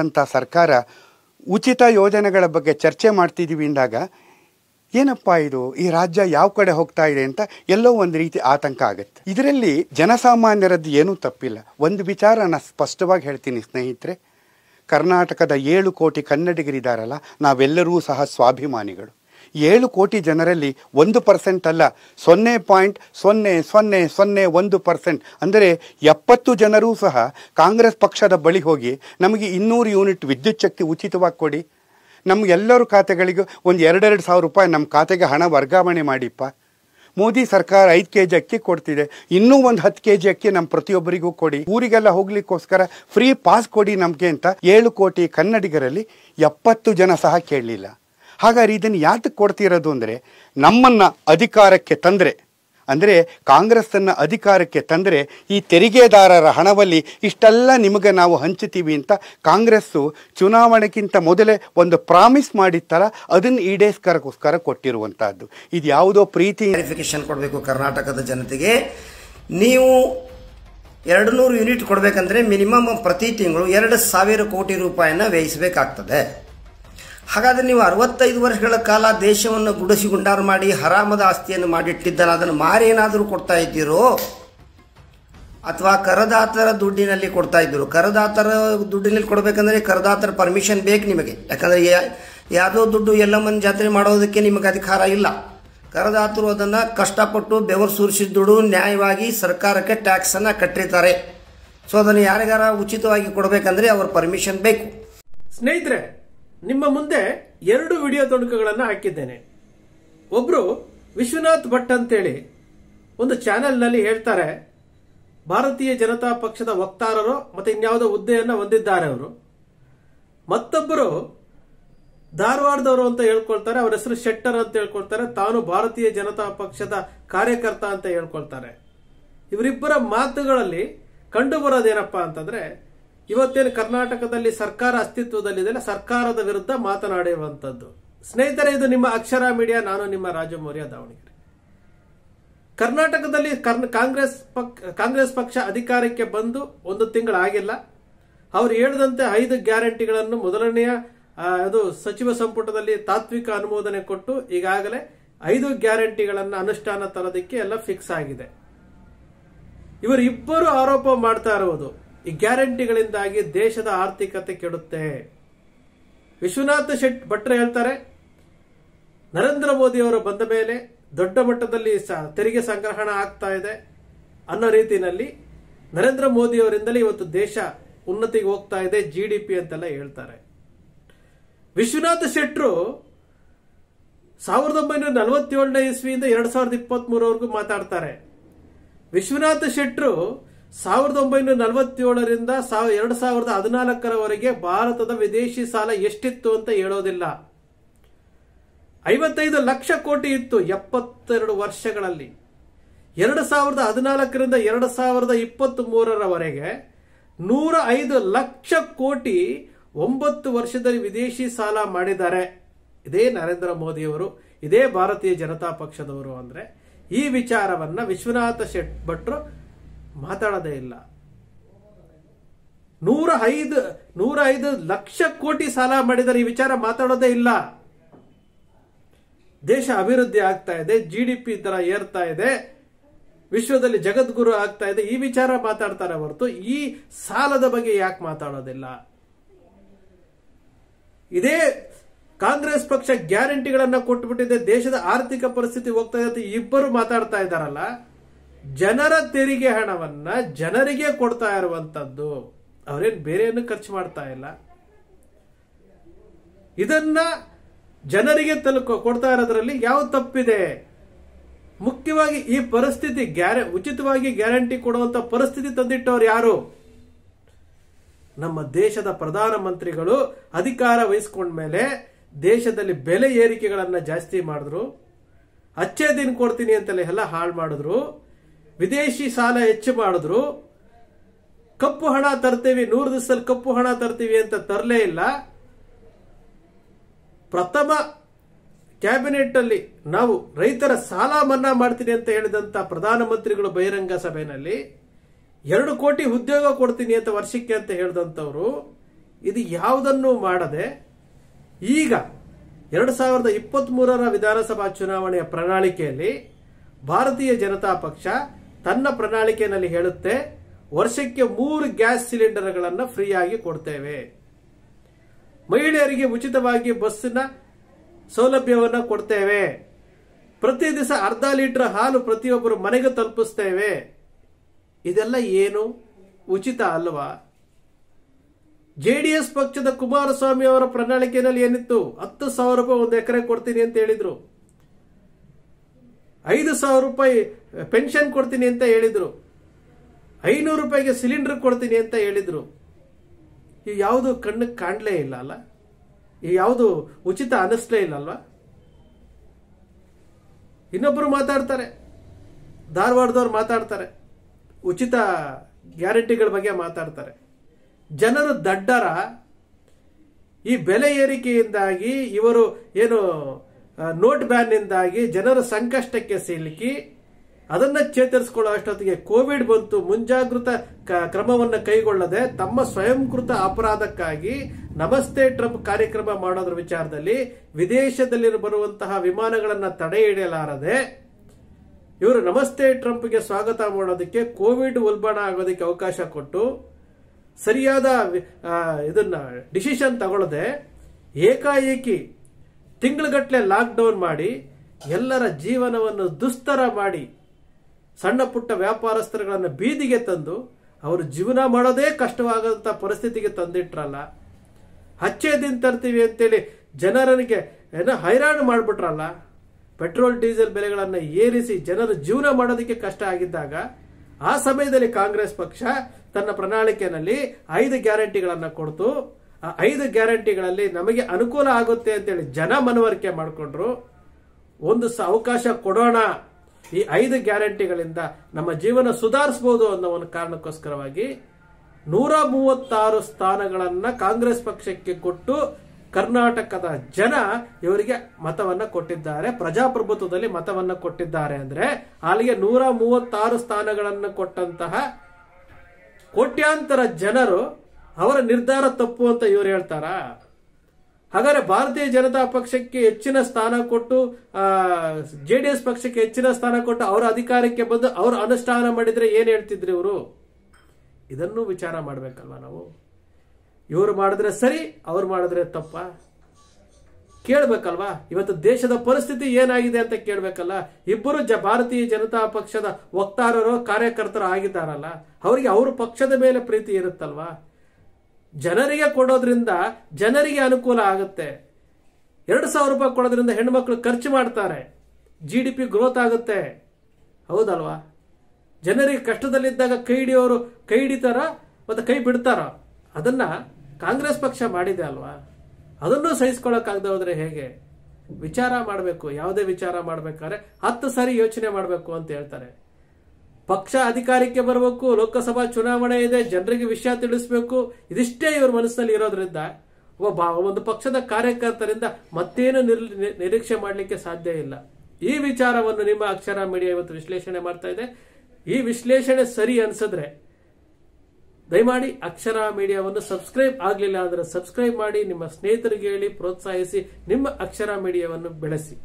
ಂಥ ಸರ್ಕಾರ ಉಚಿತ ಯೋಜನೆಗಳ ಬಗ್ಗೆ ಚರ್ಚೆ ಮಾಡ್ತಿದ್ದೀವಿ ಅಂದಾಗ ಏನಪ್ಪ ಇದು ಈ ರಾಜ್ಯ ಯಾವ ಕಡೆ ಹೋಗ್ತಾ ಇದೆ ಅಂತ ಎಲ್ಲೋ ಒಂದು ರೀತಿ ಆತಂಕ ಆಗುತ್ತೆ ಇದರಲ್ಲಿ ಜನಸಾಮಾನ್ಯರದ್ದು ಏನೂ ತಪ್ಪಿಲ್ಲ ಒಂದು ವಿಚಾರ ನಾನು ಸ್ಪಷ್ಟವಾಗಿ ಹೇಳ್ತೀನಿ ಸ್ನೇಹಿತರೆ ಕರ್ನಾಟಕದ ಏಳು ಕೋಟಿ ಕನ್ನಡಿಗರಿದ್ದಾರಲ್ಲ ನಾವೆಲ್ಲರೂ ಸಹ ಸ್ವಾಭಿಮಾನಿಗಳು ಏಳು ಕೋಟಿ ಜನರಲ್ಲಿ ಒಂದು ಪರ್ಸೆಂಟ್ ಅಲ್ಲ ಸೊನ್ನೆ ಪಾಯಿಂಟ್ ಸೊನ್ನೆ ಸೊನ್ನೆ ಸೊನ್ನೆ ಒಂದು ಪರ್ಸೆಂಟ್ ಅಂದರೆ ಎಪ್ಪತ್ತು ಜನರೂ ಸಹ ಕಾಂಗ್ರೆಸ್ ಪಕ್ಷದ ಬಳಿ ಹೋಗಿ ನಮಗೆ ಇನ್ನೂರು ಯೂನಿಟ್ ವಿದ್ಯುತ್ ಶಕ್ತಿ ಉಚಿತವಾಗಿ ಕೊಡಿ ನಮಗೆಲ್ಲರೂ ಖಾತೆಗಳಿಗೂ ಒಂದು ಎರಡೆರಡು ಸಾವಿರ ರೂಪಾಯಿ ನಮ್ಮ ಖಾತೆಗೆ ಹಣ ವರ್ಗಾವಣೆ ಮಾಡಿಪ್ಪ ಮೋದಿ ಸರ್ಕಾರ ಐದು ಕೆ ಜಿ ಅಕ್ಕಿ ಕೊಡ್ತಿದೆ ಇನ್ನೂ ಒಂದು ಹತ್ತು ಕೆ ಜಿ ಅಕ್ಕಿ ನಮ್ಮ ಪ್ರತಿಯೊಬ್ಬರಿಗೂ ಕೊಡಿ ಊರಿಗೆಲ್ಲ ಹೋಗ್ಲಿಕ್ಕೋಸ್ಕರ ಫ್ರೀ ಪಾಸ್ ಕೊಡಿ ನಮಗೆ ಅಂತ ಏಳು ಕೋಟಿ ಕನ್ನಡಿಗರಲ್ಲಿ ಎಪ್ಪತ್ತು ಜನ ಸಹ ಕೇಳಲಿಲ್ಲ ಹಾಗಾದ್ರೆ ಇದನ್ನು ಯಾತಕ್ಕೆ ಕೊಡ್ತಿರೋದು ಅಂದರೆ ನಮ್ಮನ್ನು ಅಧಿಕಾರಕ್ಕೆ ತಂದರೆ ಅಂದರೆ ಕಾಂಗ್ರೆಸ್ಸನ್ನು ಅಧಿಕಾರಕ್ಕೆ ತಂದರೆ ಈ ತೆರಿಗೆದಾರರ ಹಣವಲ್ಲಿ ಇಷ್ಟೆಲ್ಲ ನಿಮಗೆ ನಾವು ಹಂಚುತ್ತೀವಿ ಅಂತ ಕಾಂಗ್ರೆಸ್ಸು ಚುನಾವಣೆಗಿಂತ ಮೊದಲೇ ಒಂದು ಪ್ರಾಮಿಸ್ ಮಾಡಿತ್ತಲ್ಲ ಅದನ್ನು ಈಡೇಸ್ಕರಕ್ಕೋಸ್ಕರ ಕೊಟ್ಟಿರುವಂತಹದ್ದು ಇದು ಯಾವುದೋ ಪ್ರೀತಿ ವೆರಿಫಿಕೇಶನ್ ಕೊಡಬೇಕು ಕರ್ನಾಟಕದ ಜನತೆಗೆ ನೀವು ಎರಡು ನೂರು ಯೂನಿಟ್ ಕೊಡಬೇಕಂದ್ರೆ ಮಿನಿಮಮ್ ಪ್ರತಿ ತಿಂಗಳು ಎರಡು ಸಾವಿರ ಕೋಟಿ ರೂಪಾಯಿನ ವ್ಯಯಿಸಬೇಕಾಗ್ತದೆ ಹಾಗಾದರೆ ನೀವು ಅರವತ್ತೈದು ವರ್ಷಗಳ ಕಾಲ ದೇಶವನ್ನು ಗುಂಡಾರು ಮಾಡಿ ಹರಾಮದ ಆಸ್ತಿಯನ್ನು ಮಾಡಿಟ್ಟಿದ್ದಲ್ಲ ಅದನ್ನು ಮಾರೇನಾದರೂ ಕೊಡ್ತಾ ಇದ್ದೀರೋ ಅಥವಾ ಕರದಾತರ ದುಡ್ಡಿನಲ್ಲಿ ಕೊಡ್ತಾ ಇದ್ದರು ಕರದಾತರ ದುಡ್ಡಿನಲ್ಲಿ ಕೊಡಬೇಕಂದ್ರೆ ಕರದಾತರ ಪರ್ಮಿಷನ್ ಬೇಕು ನಿಮಗೆ ಯಾಕಂದರೆ ಯಾವುದೋ ದುಡ್ಡು ಎಲ್ಲ ಮಂದಿ ಜಾತ್ರೆ ಮಾಡೋದಕ್ಕೆ ನಿಮಗೆ ಅಧಿಕಾರ ಇಲ್ಲ ಕರದಾತರು ಅದನ್ನು ಕಷ್ಟಪಟ್ಟು ಬೆವರು ಸುರಿಸಿದ ದುಡ್ಡು ನ್ಯಾಯವಾಗಿ ಸರ್ಕಾರಕ್ಕೆ ಟ್ಯಾಕ್ಸನ್ನು ಕಟ್ಟಿರ್ತಾರೆ ಸೊ ಅದನ್ನು ಯಾರಿಗಾರ ಉಚಿತವಾಗಿ ಕೊಡಬೇಕಂದ್ರೆ ಅವ್ರ ಪರ್ಮಿಷನ್ ಬೇಕು ಸ್ನೇಹಿತರೆ ನಿಮ್ಮ ಮುಂದೆ ಎರಡು ವಿಡಿಯೋ ತುಣುಕುಗಳನ್ನು ಹಾಕಿದ್ದೇನೆ ಒಬ್ರು ವಿಶ್ವನಾಥ್ ಭಟ್ ಅಂತೇಳಿ ಒಂದು ಚಾನೆಲ್ನಲ್ಲಿ ಹೇಳ್ತಾರೆ ಭಾರತೀಯ ಜನತಾ ಪಕ್ಷದ ವಕ್ತಾರರು ಮತ್ತೆ ಇನ್ಯಾವುದೋ ಹುದ್ದೆಯನ್ನು ಹೊಂದಿದ್ದಾರೆ ಅವರು ಮತ್ತೊಬ್ಬರು ಧಾರವಾಡದವರು ಅಂತ ಹೇಳ್ಕೊಳ್ತಾರೆ ಅವರ ಹೆಸರು ಶೆಟ್ಟರ್ ಅಂತ ಹೇಳ್ಕೊಳ್ತಾರೆ ತಾನು ಭಾರತೀಯ ಜನತಾ ಪಕ್ಷದ ಕಾರ್ಯಕರ್ತ ಅಂತ ಹೇಳ್ಕೊಳ್ತಾರೆ ಇವರಿಬ್ಬರ ಮಾತುಗಳಲ್ಲಿ ಕಂಡು ಬರೋದೇನಪ್ಪಾ ಅಂತಂದ್ರೆ ಇವತ್ತೇನು ಕರ್ನಾಟಕದಲ್ಲಿ ಸರ್ಕಾರ ಅಸ್ತಿತ್ವದಲ್ಲಿದೆ ಸರ್ಕಾರದ ವಿರುದ್ಧ ಮಾತನಾಡಿರುವಂತದ್ದು ಸ್ನೇಹಿತರೆ ಇದು ನಿಮ್ಮ ಅಕ್ಷರ ಮೀಡಿಯಾ ನಾನು ನಿಮ್ಮ ರಾಜಮೌರ್ಯ ದಾವಣಗೆರೆ ಕರ್ನಾಟಕದಲ್ಲಿ ಕಾಂಗ್ರೆಸ್ ಕಾಂಗ್ರೆಸ್ ಪಕ್ಷ ಅಧಿಕಾರಕ್ಕೆ ಬಂದು ಒಂದು ತಿಂಗಳಾಗಿಲ್ಲ ಅವರು ಹೇಳಿದಂತೆ ಐದು ಗ್ಯಾರಂಟಿಗಳನ್ನು ಮೊದಲನೆಯ ಅದು ಸಚಿವ ಸಂಪುಟದಲ್ಲಿ ತಾತ್ವಿಕ ಅನುಮೋದನೆ ಕೊಟ್ಟು ಈಗಾಗಲೇ ಐದು ಗ್ಯಾರಂಟಿಗಳನ್ನು ಅನುಷ್ಠಾನ ತರೋದಕ್ಕೆ ಎಲ್ಲ ಫಿಕ್ಸ್ ಆಗಿದೆ ಇವರು ಇಬ್ಬರು ಆರೋಪ ಮಾಡ್ತಾ ಇರುವುದು ಈ ಗ್ಯಾರಂಟಿಗಳಿಂದಾಗಿ ದೇಶದ ಆರ್ಥಿಕತೆ ಕೆಡುತ್ತೆ ವಿಶ್ವನಾಥ ಶೆಟ್ ಭಟ್ರ ಹೇಳ್ತಾರೆ ನರೇಂದ್ರ ಮೋದಿ ಅವರು ಬಂದ ಮೇಲೆ ದೊಡ್ಡ ಮಟ್ಟದಲ್ಲಿ ತೆರಿಗೆ ಸಂಗ್ರಹಣ ಆಗ್ತಾ ಇದೆ ಅನ್ನೋ ರೀತಿಯಲ್ಲಿ ನರೇಂದ್ರ ಮೋದಿ ಅವರಿಂದಲೇ ಇವತ್ತು ದೇಶ ಉನ್ನತಿಗೆ ಹೋಗ್ತಾ ಇದೆ ಜಿ ಡಿ ಪಿ ಅಂತೆಲ್ಲ ಹೇಳ್ತಾರೆ ವಿಶ್ವನಾಥ್ ಶೆಟ್ರು ಸಾವಿರದ ಒಂಬೈನೂರ ನಲವತ್ತೇಳನೇ ಇಸ್ವಿಯಿಂದ ಎರಡ್ ಸಾವಿರದ ಇಪ್ಪತ್ತ್ ಮೂರವರೆಗೂ ಮಾತಾಡ್ತಾರೆ ವಿಶ್ವನಾಥ ಶೆಟ್ರು ಸಾವಿರದ ಒಂಬೈನೂರ ನಲವತ್ತೇಳರಿಂದ ಎರಡು ಸಾವಿರದ ಹದಿನಾಲ್ಕರವರೆಗೆ ಭಾರತದ ವಿದೇಶಿ ಸಾಲ ಎಷ್ಟಿತ್ತು ಅಂತ ಹೇಳೋದಿಲ್ಲ ಐವತ್ತೈದು ಲಕ್ಷ ಕೋಟಿ ಇತ್ತು ಎಪ್ಪತ್ತೆರಡು ವರ್ಷಗಳಲ್ಲಿ ಎರಡು ಸಾವಿರದ ಹದಿನಾಲ್ಕರಿಂದ ಎರಡು ಸಾವಿರದ ಇಪ್ಪತ್ತ್ ಮೂರರವರೆಗೆ ನೂರ ಐದು ಲಕ್ಷ ಕೋಟಿ ಒಂಬತ್ತು ವರ್ಷದಲ್ಲಿ ವಿದೇಶಿ ಸಾಲ ಮಾಡಿದ್ದಾರೆ ಇದೇ ನರೇಂದ್ರ ಮೋದಿಯವರು ಇದೇ ಭಾರತೀಯ ಜನತಾ ಪಕ್ಷದವರು ಅಂದ್ರೆ ಈ ವಿಚಾರವನ್ನ ವಿಶ್ವನಾಥ ಶೆಟ್ ಭಟ್ರು ಮಾತಾಡೋದೇ ಇಲ್ಲ ನೂರ ಐದು ನೂರ ಐದು ಲಕ್ಷ ಕೋಟಿ ಸಾಲ ಮಾಡಿದರೆ ಈ ವಿಚಾರ ಮಾತಾಡೋದೇ ಇಲ್ಲ ದೇಶ ಅಭಿವೃದ್ಧಿ ಆಗ್ತಾ ಇದೆ ಜಿ ಡಿ ಪಿ ತರ ಏರ್ತಾ ಇದೆ ವಿಶ್ವದಲ್ಲಿ ಜಗದ್ಗುರು ಆಗ್ತಾ ಇದೆ ಈ ವಿಚಾರ ಮಾತಾಡ್ತಾರೆ ಹೊರತು ಈ ಸಾಲದ ಬಗ್ಗೆ ಯಾಕೆ ಮಾತಾಡೋದಿಲ್ಲ ಇದೇ ಕಾಂಗ್ರೆಸ್ ಪಕ್ಷ ಗ್ಯಾರಂಟಿಗಳನ್ನ ಕೊಟ್ಬಿಟ್ಟಿದೆ ದೇಶದ ಆರ್ಥಿಕ ಪರಿಸ್ಥಿತಿ ಹೋಗ್ತಾ ಇದೆ ಇಬ್ಬರು ಮಾತಾಡ್ತಾ ಇದ್ದಾರಲ್ಲ ಜನರ ತೆರಿಗೆ ಹಣವನ್ನ ಜನರಿಗೆ ಕೊಡ್ತಾ ಇರುವಂತದ್ದು ಅವರೇನು ಬೇರೆಯನ್ನು ಖರ್ಚು ಮಾಡ್ತಾ ಇಲ್ಲ ಇದನ್ನ ಜನರಿಗೆ ತಲುಪ ಕೊಡ್ತಾ ಇರೋದ್ರಲ್ಲಿ ಯಾವ ತಪ್ಪಿದೆ ಮುಖ್ಯವಾಗಿ ಈ ಪರಿಸ್ಥಿತಿ ಗ್ಯಾರ ಉಚಿತವಾಗಿ ಗ್ಯಾರಂಟಿ ಕೊಡುವಂತ ಪರಿಸ್ಥಿತಿ ತಂದಿಟ್ಟವ್ರು ಯಾರು ನಮ್ಮ ದೇಶದ ಪ್ರಧಾನಮಂತ್ರಿಗಳು ಅಧಿಕಾರ ವಹಿಸ್ಕೊಂಡ್ಮೇಲೆ ದೇಶದಲ್ಲಿ ಬೆಲೆ ಏರಿಕೆಗಳನ್ನ ಜಾಸ್ತಿ ಮಾಡಿದ್ರು ಅಚ್ಚೆ ದಿನ ಕೊಡ್ತೀನಿ ಅಂತೆಲ್ಲ ಎಲ್ಲ ಹಾಳು ಮಾಡಿದ್ರು ವಿದೇಶಿ ಸಾಲ ಹೆಚ್ಚು ಮಾಡಿದ್ರು ಕಪ್ಪು ಹಣ ತರ್ತೀವಿ ನೂರು ದಿವಸದಲ್ಲಿ ಕಪ್ಪು ಹಣ ತರ್ತೀವಿ ಅಂತ ತರಲೇ ಇಲ್ಲ ಪ್ರಥಮ ಕ್ಯಾಬಿನೆಟ್ ಅಲ್ಲಿ ನಾವು ರೈತರ ಸಾಲ ಮನ್ನಾ ಮಾಡ್ತೀನಿ ಅಂತ ಹೇಳಿದಂತ ಪ್ರಧಾನಮಂತ್ರಿಗಳು ಬಹಿರಂಗ ಸಭೆಯಲ್ಲಿ ಎರಡು ಕೋಟಿ ಉದ್ಯೋಗ ಕೊಡ್ತೀನಿ ಅಂತ ವರ್ಷಕ್ಕೆ ಅಂತ ಹೇಳಿದಂಥವ್ರು ಇದು ಯಾವುದನ್ನು ಮಾಡದೆ ಈಗ ಎರಡು ಸಾವಿರದ ಇಪ್ಪತ್ತ್ ವಿಧಾನಸಭಾ ಚುನಾವಣೆಯ ಪ್ರಣಾಳಿಕೆಯಲ್ಲಿ ಭಾರತೀಯ ಜನತಾ ಪಕ್ಷ ತನ್ನ ಪ್ರಣಾಳಿಕೆಯಲ್ಲಿ ಹೇಳುತ್ತೆ ವರ್ಷಕ್ಕೆ ಮೂರು ಗ್ಯಾಸ್ ಸಿಲಿಂಡರ್ಗಳನ್ನು ಫ್ರೀಯಾಗಿ ಕೊಡ್ತೇವೆ ಮಹಿಳೆಯರಿಗೆ ಉಚಿತವಾಗಿ ಬಸ್ಸಿನ ಸೌಲಭ್ಯವನ್ನು ಕೊಡ್ತೇವೆ ಪ್ರತಿ ದಿವಸ ಅರ್ಧ ಲೀಟರ್ ಹಾಲು ಪ್ರತಿಯೊಬ್ಬರು ಮನೆಗೆ ತಲುಪಿಸ್ತೇವೆ ಇದೆಲ್ಲ ಏನು ಉಚಿತ ಅಲ್ವಾ ಜೆಡಿಎಸ್ ಪಕ್ಷದ ಕುಮಾರಸ್ವಾಮಿ ಅವರ ಪ್ರಣಾಳಿಕೆಯಲ್ಲಿ ಏನಿತ್ತು ಹತ್ತು ಸಾವಿರ ರೂಪಾಯಿ ಒಂದು ಎಕರೆ ಕೊಡ್ತೀನಿ ಅಂತ ಹೇಳಿದ್ರು ಐದು ಸಾವಿರ ರೂಪಾಯಿ ಪೆನ್ಷನ್ ಕೊಡ್ತೀನಿ ಅಂತ ಹೇಳಿದ್ರು ಐನೂರು ರೂಪಾಯಿಗೆ ಸಿಲಿಂಡರ್ ಕೊಡ್ತೀನಿ ಅಂತ ಹೇಳಿದ್ರು ಈ ಯಾವುದು ಕಣ್ಣಿಗೆ ಕಾಣಲೇ ಇಲ್ಲ ಅಲ್ಲ ಈ ಯಾವುದು ಉಚಿತ ಅನಿಸ್ಲೇ ಇಲ್ಲ ಅಲ್ವಾ ಇನ್ನೊಬ್ಬರು ಮಾತಾಡ್ತಾರೆ ಧಾರವಾಡದವ್ರು ಮಾತಾಡ್ತಾರೆ ಉಚಿತ ಗ್ಯಾರಂಟಿಗಳ ಬಗ್ಗೆ ಮಾತಾಡ್ತಾರೆ ಜನರು ದಡ್ಡರ ಈ ಬೆಲೆ ಏರಿಕೆಯಿಂದಾಗಿ ಇವರು ಏನು ನೋಟ್ ಬ್ಯಾನ್ನಿಂದಾಗಿ ಜನರ ಸಂಕಷ್ಟಕ್ಕೆ ಸಿಲುಕಿ ಅದನ್ನ ಚೇತರಿಸಿಕೊಳ್ಳೋ ಅಷ್ಟೊತ್ತಿಗೆ ಕೋವಿಡ್ ಬಂತು ಮುಂಜಾಗೃತ ಕ್ರಮವನ್ನು ಕೈಗೊಳ್ಳದೆ ತಮ್ಮ ಸ್ವಯಂಕೃತ ಅಪರಾಧಕ್ಕಾಗಿ ನಮಸ್ತೆ ಟ್ರಂಪ್ ಕಾರ್ಯಕ್ರಮ ಮಾಡೋದ್ರ ವಿಚಾರದಲ್ಲಿ ವಿದೇಶದಲ್ಲಿ ಬರುವಂತಹ ವಿಮಾನಗಳನ್ನು ತಡೆ ಹಿಡಿಯಲಾರದೆ ಇವರು ನಮಸ್ತೆ ಟ್ರಂಪ್ಗೆ ಸ್ವಾಗತ ಮಾಡೋದಕ್ಕೆ ಕೋವಿಡ್ ಉಲ್ಬಣ ಆಗೋದಕ್ಕೆ ಅವಕಾಶ ಕೊಟ್ಟು ಸರಿಯಾದ ಇದನ್ನ ಡಿಸಿಷನ್ ತಗೊಳ್ಳದೆ ಏಕಾಏಕಿ ತಿಂಗಳುಗಟ್ಟಲೆ ಲಾಕ್ಡೌನ್ ಮಾಡಿ ಎಲ್ಲರ ಜೀವನವನ್ನು ದುಸ್ತರ ಮಾಡಿ ಸಣ್ಣ ಪುಟ್ಟ ವ್ಯಾಪಾರಸ್ಥರುಗಳನ್ನು ಬೀದಿಗೆ ತಂದು ಅವರು ಜೀವನ ಮಾಡೋದೇ ಕಷ್ಟವಾಗದಂಥ ಪರಿಸ್ಥಿತಿಗೆ ತಂದಿಟ್ರಲ್ಲ ಹಚ್ಚೇ ದಿನ ತರ್ತೀವಿ ಅಂತೇಳಿ ಜನರನಿಗೆ ಏನೋ ಹೈರಾಣ ಮಾಡಿಬಿಟ್ರಲ್ಲ ಪೆಟ್ರೋಲ್ ಡೀಸೆಲ್ ಬೆಲೆಗಳನ್ನು ಏರಿಸಿ ಜನರು ಜೀವನ ಮಾಡೋದಕ್ಕೆ ಕಷ್ಟ ಆಗಿದ್ದಾಗ ಆ ಸಮಯದಲ್ಲಿ ಕಾಂಗ್ರೆಸ್ ಪಕ್ಷ ತನ್ನ ಪ್ರಣಾಳಿಕೆಯಲ್ಲಿ ಐದು ಗ್ಯಾರಂಟಿಗಳನ್ನು ಕೊಡ್ತು ಆ ಐದು ಗ್ಯಾರಂಟಿಗಳಲ್ಲಿ ನಮಗೆ ಅನುಕೂಲ ಆಗುತ್ತೆ ಅಂತೇಳಿ ಜನ ಮನವರಿಕೆ ಮಾಡಿಕೊಂಡ್ರು ಒಂದು ಸ ಅವಕಾಶ ಕೊಡೋಣ ಈ ಐದು ಗ್ಯಾರಂಟಿಗಳಿಂದ ನಮ್ಮ ಜೀವನ ಸುಧಾರಿಸಬಹುದು ಅನ್ನೋ ಒಂದು ಕಾರಣಕ್ಕೋಸ್ಕರವಾಗಿ ನೂರ ಮೂವತ್ತಾರು ಸ್ಥಾನಗಳನ್ನು ಕಾಂಗ್ರೆಸ್ ಪಕ್ಷಕ್ಕೆ ಕೊಟ್ಟು ಕರ್ನಾಟಕದ ಜನ ಇವರಿಗೆ ಮತವನ್ನ ಕೊಟ್ಟಿದ್ದಾರೆ ಪ್ರಜಾಪ್ರಭುತ್ವದಲ್ಲಿ ಮತವನ್ನ ಕೊಟ್ಟಿದ್ದಾರೆ ಅಂದ್ರೆ ಅಲ್ಲಿಗೆ ನೂರ ಮೂವತ್ತಾರು ಸ್ಥಾನಗಳನ್ನು ಕೊಟ್ಟಂತಹ ಕೋಟ್ಯಾಂತರ ಜನರು ಅವರ ನಿರ್ಧಾರ ತಪ್ಪು ಅಂತ ಇವರು ಹೇಳ್ತಾರಾ ಹಾಗಾದ್ರೆ ಭಾರತೀಯ ಜನತಾ ಪಕ್ಷಕ್ಕೆ ಹೆಚ್ಚಿನ ಸ್ಥಾನ ಕೊಟ್ಟು ಜೆ ಡಿ ಎಸ್ ಪಕ್ಷಕ್ಕೆ ಹೆಚ್ಚಿನ ಸ್ಥಾನ ಕೊಟ್ಟು ಅವರ ಅಧಿಕಾರಕ್ಕೆ ಬಂದು ಅವರು ಅನುಷ್ಠಾನ ಮಾಡಿದ್ರೆ ಏನ್ ಹೇಳ್ತಿದ್ರಿ ಇವರು ಇದನ್ನು ವಿಚಾರ ಮಾಡಬೇಕಲ್ವಾ ನಾವು ಇವರು ಮಾಡಿದ್ರೆ ಸರಿ ಅವ್ರು ಮಾಡಿದ್ರೆ ತಪ್ಪ ಕೇಳಬೇಕಲ್ವಾ ಇವತ್ತು ದೇಶದ ಪರಿಸ್ಥಿತಿ ಏನಾಗಿದೆ ಅಂತ ಕೇಳಬೇಕಲ್ಲ ಇಬ್ಬರು ಜ ಭಾರತೀಯ ಜನತಾ ಪಕ್ಷದ ವಕ್ತಾರರು ಕಾರ್ಯಕರ್ತರು ಆಗಿದ್ದಾರಲ್ಲ ಅವರಿಗೆ ಅವ್ರ ಪಕ್ಷದ ಮೇಲೆ ಪ್ರೀತಿ ಇರುತ್ತಲ್ವಾ ಜನರಿಗೆ ಕೊಡೋದ್ರಿಂದ ಜನರಿಗೆ ಅನುಕೂಲ ಆಗುತ್ತೆ ಎರಡು ಸಾವಿರ ರೂಪಾಯಿ ಕೊಡೋದ್ರಿಂದ ಹೆಣ್ಮಕ್ಳು ಖರ್ಚು ಮಾಡ್ತಾರೆ ಜಿ ಡಿ ಪಿ ಗ್ರೋತ್ ಆಗುತ್ತೆ ಹೌದಲ್ವಾ ಜನರಿಗೆ ಕಷ್ಟದಲ್ಲಿದ್ದಾಗ ಕೈ ಹಿಡಿಯೋರು ಕೈ ಹಿಡಿತಾರ ಮತ್ತೆ ಕೈ ಬಿಡ್ತಾರ ಅದನ್ನ ಕಾಂಗ್ರೆಸ್ ಪಕ್ಷ ಮಾಡಿದೆ ಅಲ್ವಾ ಅದನ್ನು ಸಹಿಸ್ಕೊಳಕಾಗದೆ ಹೋದ್ರೆ ಹೇಗೆ ವಿಚಾರ ಮಾಡಬೇಕು ಯಾವುದೇ ವಿಚಾರ ಮಾಡಬೇಕಾದ್ರೆ ಹತ್ತು ಸಾರಿ ಯೋಚನೆ ಮಾಡಬೇಕು ಅಂತ ಹೇಳ್ತಾರೆ ಪಕ್ಷ ಅಧಿಕಾರಕ್ಕೆ ಬರಬೇಕು ಲೋಕಸಭಾ ಚುನಾವಣೆ ಇದೆ ಜನರಿಗೆ ವಿಷಯ ತಿಳಿಸಬೇಕು ಇದಿಷ್ಟೇ ಇವ್ರ ಮನಸ್ಸಿನಲ್ಲಿ ಇರೋದ್ರಿಂದ ಒಬ್ಬ ಒಂದು ಪಕ್ಷದ ಕಾರ್ಯಕರ್ತರಿಂದ ಮತ್ತೇನು ನಿರೀಕ್ಷೆ ಮಾಡಲಿಕ್ಕೆ ಸಾಧ್ಯ ಇಲ್ಲ ಈ ವಿಚಾರವನ್ನು ನಿಮ್ಮ ಅಕ್ಷರ ಮೀಡಿಯಾ ಇವತ್ತು ವಿಶ್ಲೇಷಣೆ ಮಾಡ್ತಾ ಇದೆ ಈ ವಿಶ್ಲೇಷಣೆ ಸರಿ ಅನ್ಸಿದ್ರೆ ದಯಮಾಡಿ ಅಕ್ಷರ ಮೀಡಿಯಾವನ್ನು ಸಬ್ಸ್ಕ್ರೈಬ್ ಆಗಲಿಲ್ಲ ಅಂದರೆ ಸಬ್ಸ್ಕ್ರೈಬ್ ಮಾಡಿ ನಿಮ್ಮ ಸ್ನೇಹಿತರಿಗೆ ಹೇಳಿ ಪ್ರೋತ್ಸಾಹಿಸಿ ನಿಮ್ಮ ಅಕ್ಷರ ಮೀಡಿಯಾವನ್ನು ಬೆಳೆಸಿ